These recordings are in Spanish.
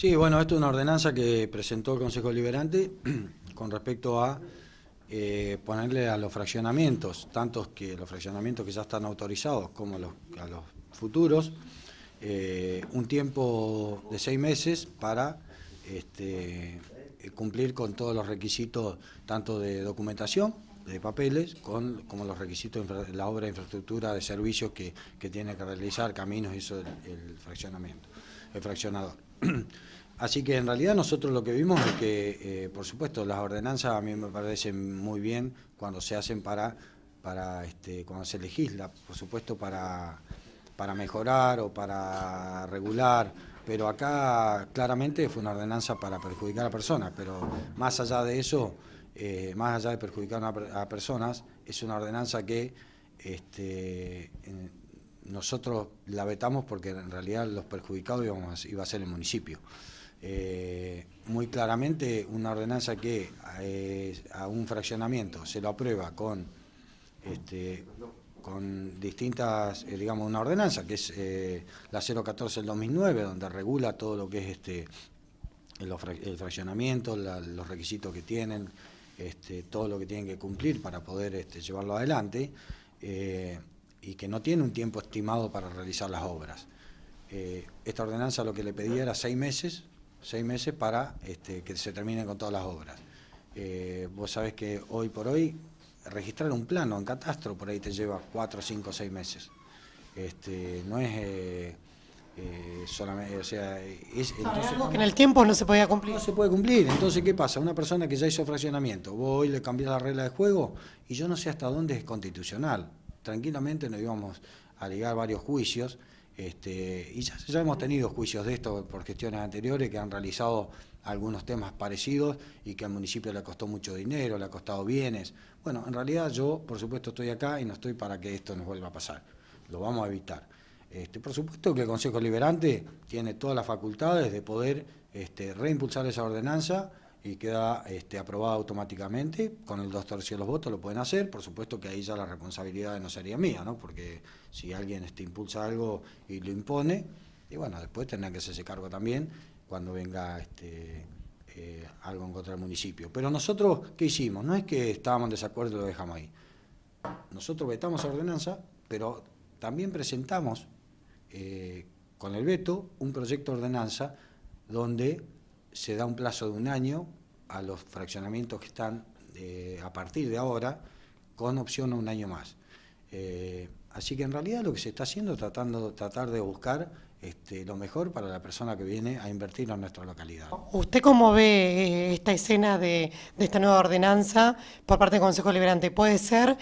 Sí, bueno, esto es una ordenanza que presentó el Consejo Liberante con respecto a eh, ponerle a los fraccionamientos, tanto que los fraccionamientos que ya están autorizados como a los futuros, eh, un tiempo de seis meses para este, cumplir con todos los requisitos, tanto de documentación, de papeles, como los requisitos de la obra de infraestructura, de servicios que, tiene que realizar, caminos, y eso el fraccionamiento el fraccionador. Así que en realidad nosotros lo que vimos es que, eh, por supuesto, las ordenanzas a mí me parecen muy bien cuando se hacen para, para este, cuando se legisla, por supuesto, para, para mejorar o para regular, pero acá claramente fue una ordenanza para perjudicar a personas, pero más allá de eso, eh, más allá de perjudicar a, personas, es una ordenanza que este, nosotros la vetamos porque en realidad los perjudicados iba a ser el municipio. Eh, muy claramente una ordenanza que eh, a un fraccionamiento se lo aprueba con, este, con distintas, eh, digamos, una ordenanza que es la 014 del 2009, donde regula todo lo que es este el, fraccionamiento, los requisitos que tienen, este, todo lo que tienen que cumplir para poder este, llevarlo adelante y que no tiene un tiempo estimado para realizar las obras. Eh, esta ordenanza lo que le pedía era seis meses, seis meses para este, que se terminen con todas las obras. Eh, vos sabés que hoy por hoy registrar un plano en catastro por ahí te lleva cuatro, cinco, seis meses. Este, no es eh, solamente, o sea, es entonces, que en el tiempo no se podía cumplir. No se puede cumplir, entonces ¿qué pasa? Una persona que ya hizo fraccionamiento, vos hoy le cambiás la regla de juego y yo no sé hasta dónde es constitucional tranquilamente nos íbamos a ligar varios juicios. Este, y ya, hemos tenido juicios de esto por gestiones anteriores que han realizado algunos temas parecidos y que al municipio le costó mucho dinero, le ha costado bienes. Bueno, en realidad yo, por supuesto, estoy acá y no estoy para que esto nos vuelva a pasar. Lo vamos a evitar. Este, por supuesto que el Consejo Liberante tiene todas las facultades de poder este, reimpulsar esa ordenanza y queda este, aprobada automáticamente, con el dos tercios de los votos lo pueden hacer, por supuesto que ahí ya la responsabilidad no sería mía, ¿no? porque si alguien este, impulsa algo y lo impone, y bueno, después tendrán que hacerse cargo también cuando venga este, eh, algo en contra del municipio. Pero nosotros, ¿qué hicimos? No es que estábamos en desacuerdo y lo dejamos ahí. Nosotros vetamos la ordenanza, pero también presentamos eh, con el veto un proyecto de ordenanza donde se da un plazo de un año a los fraccionamientos que están eh, a partir de ahora con opción a un año más. Eh, así que en realidad lo que se está haciendo es tratando, tratar de buscar este, lo mejor para la persona que viene a invertir en nuestra localidad. ¿Usted cómo ve eh, esta escena de, de, esta nueva ordenanza por parte del Consejo Liberante? ¿Puede ser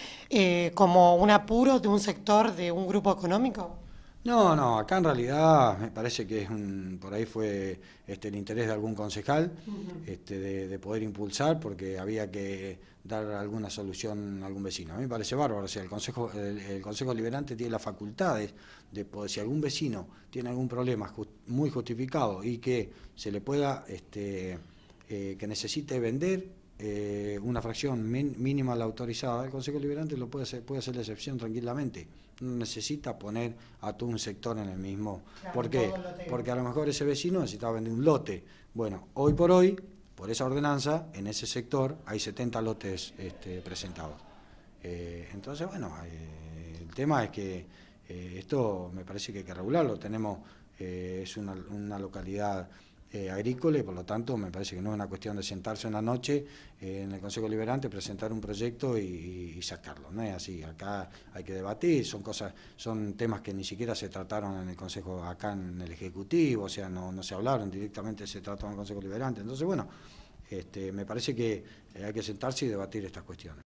como un apuro de un sector, de un grupo económico? No, no, acá en realidad me parece que es por ahí fue este, el interés de algún concejal este, de, poder impulsar porque había que dar alguna solución a algún vecino. A mí me parece bárbaro, el Consejo, el, consejo Liberante tiene las facultades de poder, si algún vecino tiene algún problema muy justificado y que se le pueda, este, eh, que necesite vender eh, una fracción mínima la autorizada, el Consejo Liberante lo puede hacer, puede hacer la excepción tranquilamente. No necesita poner a todo un sector en el mismo. ¿Por qué? Porque a lo mejor ese vecino necesitaba vender un lote. Bueno, hoy por hoy, por esa ordenanza, en ese sector hay 70 lotes este, presentados. Eh, entonces, bueno, eh, el tema es que esto me parece que hay que regularlo. Tenemos, es una, una localidad eh, agrícola y por lo tanto me parece que no es una cuestión de sentarse una noche eh, en el Consejo Liberante, presentar un proyecto y, sacarlo, no es así, acá hay que debatir, son cosas, son temas que ni siquiera se trataron en el Consejo, acá en el Ejecutivo, o sea, no, se hablaron, directamente se trató en el Consejo Liberante, entonces bueno, este, me parece que eh, hay que sentarse y debatir estas cuestiones.